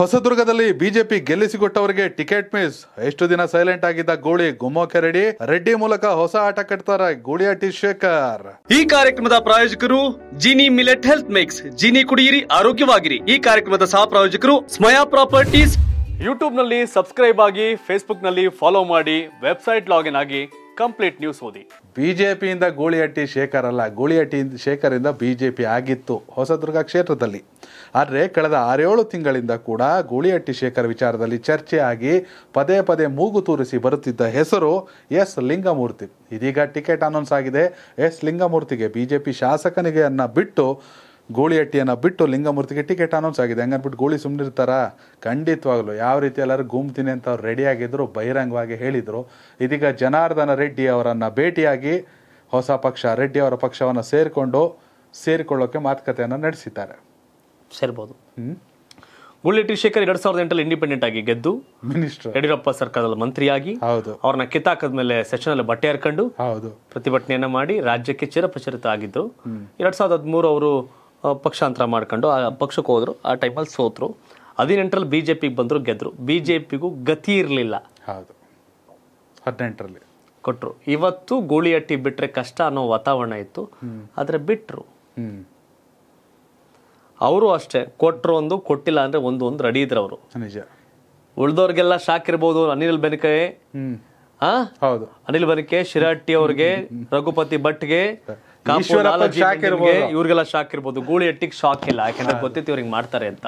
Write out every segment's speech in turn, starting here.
ಹೊಸದುರ್ಗದಲ್ಲಿ BJP ಗೆಲ್ಲಿಸಿಕೊಟ್ಟವರಿಗೆ ticket miss ಎಷ್ಟು ದಿನ ಸೈಲೆಂಟ್ ಆಗಿದ್ದ ಗೋಳಿ ಗುಮ್ಮೋಕೆ ರೆಡ್ಡಿ ರೆಡ್ಡಿ ಮೂಲಕ ಹೊಸ ಆಟ ಕಟ್ತಾರೆ ಗೋಳಿಯ ಟಿ ಶೇಖರ್ ಈ ಕಾರ್ಯಕ್ರಮದ ಪ್ರಾಯೋಜಕರು Jini millet health mix Jini ಕುಡಿಯಿರಿ ಆರೋಗ್ಯವಾಗಿರಿ ಈ ಕಾರ್ಯಕ್ರಮದ ಸಹ ಪ್ರಾಯೋಜಕರು ಸ್ಮಯಾ ಪ್ರಾಪರ್ಟೀಸ್ ಯೂಟ್ಯೂಬ್ನಲ್ಲಿ ಸಬ್ಸ್ಕ್ರೈಬ್ ಆಗಿ ಫೇಸ್ಬುಕ್ನಲ್ಲಿ ಫಾಲೋ ಮಾಡಿ ವೆಬ್ಸೈಟ್ ಲಾಗಿನ್ ಆಗಿ ಕಂಪ್ಲೀಟ್ ನ್ಯೂಸ್ ಓದಿ ಬಿಜೆಪಿಯಿಂದ ಗೂಳಿಹಟ್ಟಿ ಶೇಖರ್ ಅಲ್ಲ ಗೂಳಿಹಟ್ಟಿ ಶೇಖರಿಂದ ಬಿಜೆಪಿ ಆಗಿತ್ತು ಹೊಸದುರ್ಗ ಕ್ಷೇತ್ರದಲ್ಲಿ ಆದರೆ ಕಳೆದ ಆರೇಳು ತಿಂಗಳಿಂದ ಕೂಡ ಗೂಳಿಹಟ್ಟಿ ಶೇಖರ್ ವಿಚಾರದಲ್ಲಿ ಚರ್ಚೆಯಾಗಿ ಪದೇ ಪದೇ ಮೂಗು ತೂರಿಸಿ ಬರುತ್ತಿದ್ದ ಹೆಸರು ಎಸ್ ಲಿಂಗಮೂರ್ತಿ ಇದೀಗ ಟಿಕೆಟ್ ಅನೌನ್ಸ್ ಆಗಿದೆ ಎಸ್ ಲಿಂಗಮೂರ್ತಿಗೆ ಬಿಜೆಪಿ ಶಾಸಕನಿಗೆ ಅನ್ನ ಬಿಟ್ಟು ಗೋಳಿಹಟ್ಟಿಯನ್ನು ಬಿಟ್ಟು ಲಿಂಗಮೂರ್ತಿಗೆ ಟಿಕೆಟ್ ಅನೌನ್ಸ್ ಆಗಿದೆ ಬಿಟ್ಟು ಗೋಳಿ ಸುಮ್ಮನಿರ್ತಾರ ಖಂಡಿತವಾಗ್ಲು ಯಾವ ರೀತಿ ಎಲ್ಲರೂ ಗುಂಪ್ತೀನಿ ಅಂತ ಅವ್ರು ರೆಡಿಯಾಗಿದ್ದರು ಬಹಿರಂಗವಾಗಿ ಹೇಳಿದರು ಇದೀಗ ಜನಾರ್ದನ ರೆಡ್ಡಿ ಅವರನ್ನು ಭೇಟಿಯಾಗಿ ಹೊಸ ಪಕ್ಷ ರೆಡ್ಡಿ ಅವರ ಪಕ್ಷವನ್ನು ಸೇರಿಕೊಂಡು ಸೇರಿಕೊಳ್ಳೋಕ್ಕೆ ಮಾತುಕತೆಯನ್ನು ನಡೆಸಿದ್ದಾರೆ ಸೇರ್ಬೋದು ಗೂಳಿಹಟ್ಟಿ ಶೇಖರ್ ಎರಡ್ ಸಾವಿರದ ಎಂಟಲ್ಲಿ ಇಂಡಿಪೆಂಡೆಂಟ್ ಆಗಿ ಗೆದ್ದು ಮಿನಿಸ್ಟರ್ ಯಡಿಯೂರಪ್ಪ ಸರ್ಕಾರದಲ್ಲಿ ಮಂತ್ರಿಯಾಗಿ ಹೌದು ಅವ್ರನ್ನ ಕಿತ್ತಾಕದ ಮೇಲೆ ಸೆಷನ್ ಅಲ್ಲಿ ಬಟ್ಟೆ ಹರ್ಕೊಂಡು ಹೌದು ಪ್ರತಿಭಟನೆಯನ್ನ ಮಾಡಿ ರಾಜ್ಯಕ್ಕೆ ಚಿರಪ್ರಚರಿತ ಆಗಿದ್ದು ಎರಡ್ ಸಾವಿರದ ಹದಿಮೂರು ಅವರು ಪಕ್ಷಾಂತರ ಮಾಡ್ಕೊಂಡು ಆ ಪಕ್ಷಕ್ಕೆ ಹೋದ್ರು ಆ ಟೈಮಲ್ಲಿ ಸೋತರು ಹದಿನೆಂಟರಲ್ಲಿ ಬಿ ಜೆ ಪಿಗೆ ಬಂದರು ಗೆದ್ದರು ಬಿ ಜೆ ಪಿಗೂ ಗತಿ ಇರಲಿಲ್ಲ ಹೌದು ಹದಿನೆಂಟರಲ್ಲಿ ಕೊಟ್ಟರು ಇವತ್ತು ಅಟ್ಟಿ ಬಿಟ್ಟರೆ ಕಷ್ಟ ಅನ್ನೋ ವಾತಾವರಣ ಇತ್ತು ಆದರೆ ಬಿಟ್ಟರು ಅವರು ಅಷ್ಟೇ ಕೊಟ್ಟರು ಒಂದು ಕೊಟ್ಟಿಲ್ಲ ಅಂದರೆ ಒಂದು ಒಂದು ರೆಡಿ ಇದ್ರು ಅವರು ನಿಜ ಉಳ್ದವ್ರಿಗೆಲ್ಲ ಶಾಕ್ ಇರ್ಬೋದು ಅನಿಲ್ ಬೆನಕೆ ಹೌದು ಅನಿಲ್ ಬೆನಕೆ ಶಿರಾಟ್ಟಿ ಅವ್ರಿಗೆ ರಘುಪತಿ ಭಟ್ಗೆ ಇವ್ರಿಗೆಲ್ಲ ಶಾಕ್ ಇರ್ಬೋದು ಗೂಳಿ ಎಟ್ಟಿಗೆ ಶಾಕ್ ಇಲ್ಲ ಯಾಕಂದ್ರೆ ಗೊತ್ತಿತ್ತು ಇವ್ರಿಗೆ ಮಾಡ್ತಾರೆ ಅಂತ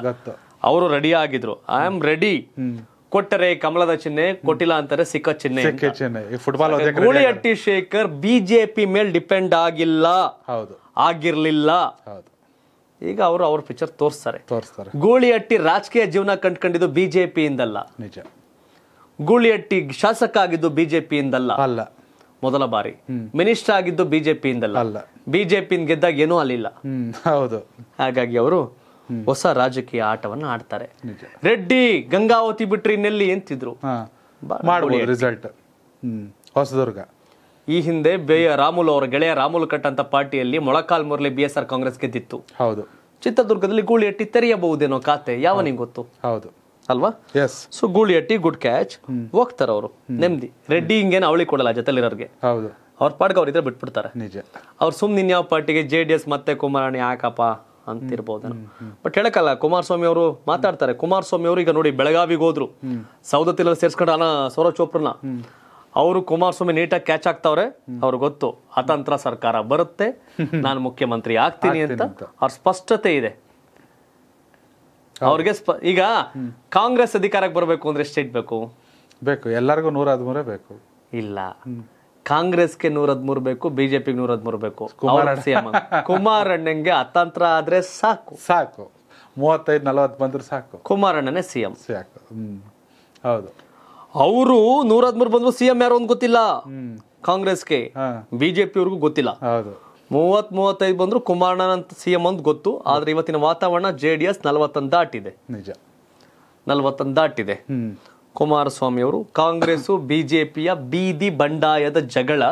ಅವರು ರೆಡಿ ಆಗಿದ್ರು ಐ ಆಮ್ ರೆಡಿ ಕೊಟ್ಟರೆ ಕಮಲದ ಚಿಹ್ನೆ ಕೊಟ್ಟಿಲ್ಲ ಅಂತಾರೆ ಸಿಕ್ಕ ಚಿಹ್ನೆ ಫುಟ್ಬಾಲ್ ಗೂಳಿ ಹಟ್ಟಿ ಶೇಖರ್ ಬಿಜೆಪಿ ಮೇಲೆ ಡಿಪೆಂಡ್ ಆಗಿಲ್ಲ ಹೌದು ಆಗಿರ್ಲಿಲ್ಲ ಈಗ ಅವರು ಅವ್ರ ಪಿಕ್ಚರ್ ತೋರಿಸ್ತಾರೆ ಗೂಳಿಹಟ್ಟಿ ರಾಜಕೀಯ ಜೀವನ ಕಂಡ್ಕೊಂಡಿದ್ದು ಬಿಜೆಪಿಯಿಂದಲ್ಲ ನಿಜ ಗೂಳಿಹಟ್ಟಿ ಶಾಸಕ ಆಗಿದ್ದು ಇಂದಲ್ಲ ಅಲ್ಲ ಮೊದಲ ಬಾರಿ ಮಿನಿಸ್ಟರ್ ಆಗಿದ್ದು ಬಿಜೆಪಿಯಿಂದಲ್ಲ ಅಲ್ಲ ಬಿಜೆಪಿ ಗೆದ್ದಾಗ ಏನೂ ಅಲ್ಲಿಲ್ಲ ಹೌದು ಹಾಗಾಗಿ ಅವರು ಹೊಸ ರಾಜಕೀಯ ಆಟವನ್ನು ಆಡ್ತಾರೆ ರೆಡ್ಡಿ ಗಂಗಾವತಿ ಬಿಟ್ರಿ ನೆಲ್ಲಿ ಎಂತಿದ್ರು ರಿಸಲ್ಟ್ ಹೊಸದುರ್ಗ ಈ ಹಿಂದೆ ಬೇಯ ರಾಮುಲ್ ಅವರ ಗೆಳೆಯ ರಾಮುಲ್ ಕಟ್ಟಂತ ಪಾರ್ಟಿಯಲ್ಲಿ ಮೊಳಕಾಲ್ ಮುರಳಿ ಬಿ ಎಸ್ ಆರ್ ಕಾಂಗ್ರೆಸ್ ಗೆದ್ದಿತ್ತು ಹೌದು ಚಿತ್ರದುರ್ಗದಲ್ಲಿ ಗೂಳಿಯಟ್ಟಿ ತೆರೆಯಬಹುದೇನೋ ಖಾತೆ ನಿಂಗೆ ಗೊತ್ತು ಹೌದು ಅಲ್ವಾ ಸೊ ಗೂಳಿ ಎಟ್ಟಿ ಗುಡ್ ಕ್ಯಾಚ್ ಹೋಗ್ತಾರೆ ಅವರು ನೆಮ್ಮದಿ ರೆಡ್ಡಿ ಹಿಂಗೇನು ಅವಳಿ ಕೊಡಲ್ಲ ಜೊತೆಲಿರೋರಿಗೆ ಹೌದು ಅವ್ರ ಪಾಡ್ಗೆ ಅವ್ರಿದ್ರೆ ಬಿಟ್ಬಿಡ್ತಾರೆ ನಿಜ ಅವ್ರು ಸುಮ್ಮನೆ ಇನ್ಯಾವ ಪಾರ್ಟಿಗೆ ಜೆ ಡಿ ಎಸ್ ಮತ್ತೆ ಕುಮಾರಾಣಿ ಯಾಕಪ್ಪ ಅಂತಿರ್ಬೋದು ಬಟ್ ಹೇಳಕ್ಕಲ್ಲ ಕುಮಾರಸ್ವಾಮಿ ಅವರು ಮಾತಾಡ್ತಾರೆ ಕುಮಾರಸ್ವಾಮಿ ಅವರು ಈಗ ನೋಡಿ ಬೆಳಗಾವಿಗೆ ಹೋದ್ರು ಸೌದತ್ತಿಲ್ಲ ಸೇರ್ಸ್ಕೊಂಡು ಅಲ್ಲ ಸೌರವ್ ಚೋಪ್ರನ್ನ ಅವರು ಕುಮಾರಸ್ವಾಮಿ ನೀಟಾಗಿ ಕ್ಯಾಚ್ ಆಗ್ತಾವ್ರೆ ಅವ್ರು ಗೊತ್ತು ಅತಂತ್ರ ಸರ್ಕಾರ ಬರುತ್ತೆ ನಾನು ಮುಖ್ಯಮಂತ್ರಿ ಆಗ್ತೀನಿ ಅಂತ ಅವ್ರ ಸ್ಪಷ್ಟತೆ ಇದೆ ಅವ್ರಿಗೆ ಈಗ ಕಾಂಗ್ರೆಸ್ ಅಧಿಕಾರಕ್ಕೆ ಬರಬೇಕು ಅಂದ್ರೆ ಸ್ಟೇಟ್ ಬೇಕು ಬೇಕು ಎಲ್ಲರಿಗೂ ನೂರ ಹದಿಮೂರೇ ಬೇಕು ಇಲ್ಲ ಕಾಂಗ್ರೆಸ್ಗೆ ನೂರ ಹದಿಮೂರು ಬೇಕು ಬಿಜೆಪಿಗೆ ನೂರ ಹದಿಮೂರು ಬೇಕು ಕುಮಾರಣ್ಣಂಗೆ ಅತಂತ್ರ ಆದ್ರೆ ಸಾಕು ಸಾಕು ಮೂವತ್ತೈದು ನಲವತ್ತು ಬಂದ್ರೆ ಸಾಕು ಕುಮಾರಣ್ಣನೇ ಸಿಎಂ ಸಾಕು ಹೌದು ಅವರು ನೂರ ಹದಿಮೂರು ಬಂದ್ರು ಸಿಎಂ ಯಾರು ಅಂತ ಗೊತ್ತಿಲ್ಲ ಕಾಂಗ್ರೆಸ್ಗೆ ಬಿಜೆಪಿ ಅವ್ರಿಗೂ ಗೊತ್ತಿಲ್ಲ ಹೌದು ಮೂವತ್ತು ಮೂವತ್ತೈದು ಬಂದ್ರು ಕುಮಾರಣ್ಣನಂತ ಸಿಎಂ ಎಂ ಅಂತ ಗೊತ್ತು ಆದ್ರೆ ಇವತ್ತಿನ ವಾತಾವರಣ ಜೆ ಡಿ ಎಸ್ ನಲವತ್ತೊಂದು ದಾಟಿದೆ ನಿಜ ನಲ್ವತ್ತೊಂದು ದಾಟಿದೆ ಕುಮಾರಸ್ವಾಮಿ ಅವರು ಕಾಂಗ್ರೆಸ್ಸು ಬಿಜೆಪಿಯ ಬೀದಿ ಬಂಡಾಯದ ಜಗಳ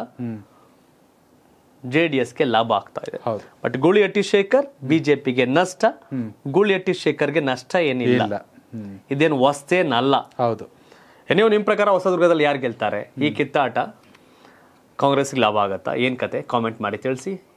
ಜೆ ಡಿ ಎಸ್ಗೆ ಲಾಭ ಆಗ್ತಾ ಇದೆ ಬಟ್ ಗುಳಿಯಟ್ಟಿ ಶೇಖರ್ ಬಿಜೆಪಿಗೆ ನಷ್ಟ ಶೇಖರ್ ಗೆ ನಷ್ಟ ಏನಿಲ್ಲ ಇದೇನು ಹೊಸ್ತೇನಲ್ಲ ಹೌದು ನೀವು ನಿಮ್ಮ ಪ್ರಕಾರ ಹೊಸದುರ್ಗದಲ್ಲಿ ಯಾರು ಗೆಲ್ತಾರೆ ಈ ಕಿತ್ತಾಟ ಕಾಂಗ್ರೆಸ್ಗೆ ಲಾಭ ಆಗತ್ತಾ ಏನು ಕತೆ ಕಾಮೆಂಟ್ ಮಾಡಿ ತಿಳಿಸಿ